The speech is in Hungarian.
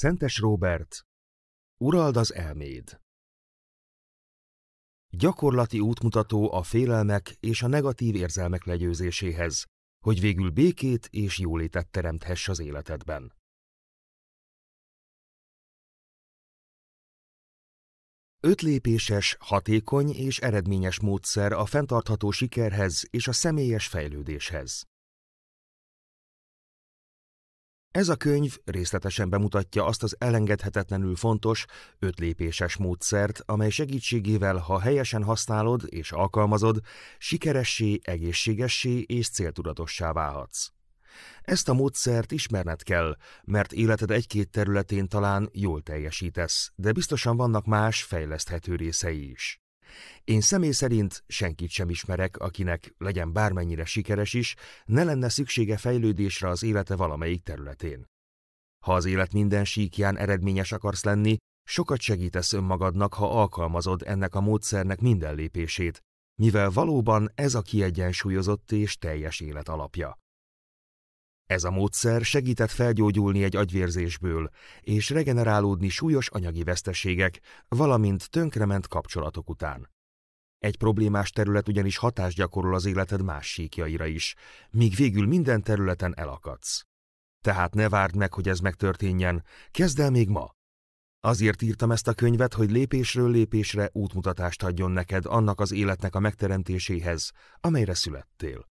Szentes Róbert, urald az elméd. Gyakorlati útmutató a félelmek és a negatív érzelmek legyőzéséhez, hogy végül békét és jólétet teremthess az életedben. Öt hatékony és eredményes módszer a fenntartható sikerhez és a személyes fejlődéshez. Ez a könyv részletesen bemutatja azt az elengedhetetlenül fontos, ötlépéses módszert, amely segítségével, ha helyesen használod és alkalmazod, sikeressé, egészségessé és céltudatossá válhatsz. Ezt a módszert ismerned kell, mert életed egy-két területén talán jól teljesítesz, de biztosan vannak más fejleszthető részei is. Én személy szerint senkit sem ismerek, akinek, legyen bármennyire sikeres is, ne lenne szüksége fejlődésre az élete valamelyik területén. Ha az élet minden síkján eredményes akarsz lenni, sokat segítesz önmagadnak, ha alkalmazod ennek a módszernek minden lépését, mivel valóban ez a kiegyensúlyozott és teljes élet alapja. Ez a módszer segített felgyógyulni egy agyvérzésből, és regenerálódni súlyos anyagi veszteségek, valamint tönkrement kapcsolatok után. Egy problémás terület ugyanis hatást gyakorol az életed más síkjaira is, míg végül minden területen elakadsz. Tehát ne várd meg, hogy ez megtörténjen, kezd el még ma. Azért írtam ezt a könyvet, hogy lépésről lépésre útmutatást adjon neked annak az életnek a megteremtéséhez, amelyre születtél.